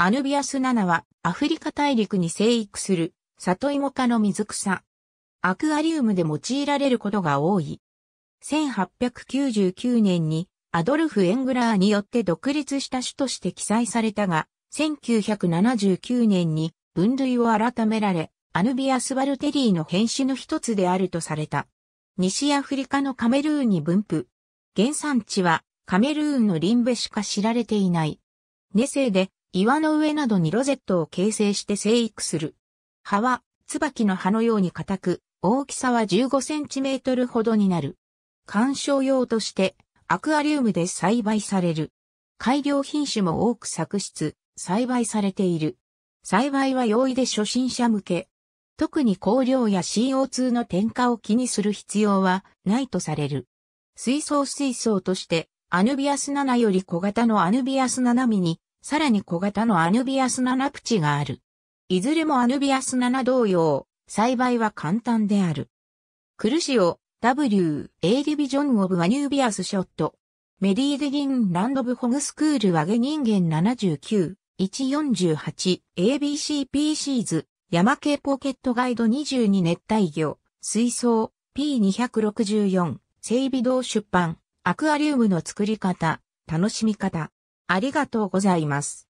アヌビアス7はアフリカ大陸に生育する里芋科の水草。アクアリウムで用いられることが多い。1899年にアドルフ・エングラーによって独立した種として記載されたが、1979年に分類を改められ、アヌビアス・バルテリーの変種の一つであるとされた。西アフリカのカメルーンに分布。原産地はカメルーンのリンベしか知られていない。ネセで岩の上などにロゼットを形成して生育する。葉は、椿の葉のように硬く、大きさは15センチメートルほどになる。観賞用として、アクアリウムで栽培される。改良品種も多く作出、栽培されている。栽培は容易で初心者向け。特に香料や CO2 の添加を気にする必要はないとされる。水槽水槽として、アヌビアス7より小型のアヌビアス7ミにさらに小型のアヌビアス7プチがある。いずれもアヌビアス7同様、栽培は簡単である。クルシオ、W、A ディビジョン・オブ・アニュービアス・ショット。メリーデギン・ランド・ブ・ホグスクール・ワゲ人間79、148、ABCP シーズ、山系ポケットガイド22熱帯魚、水槽、P264、整備堂出版、アクアリウムの作り方、楽しみ方。ありがとうございます。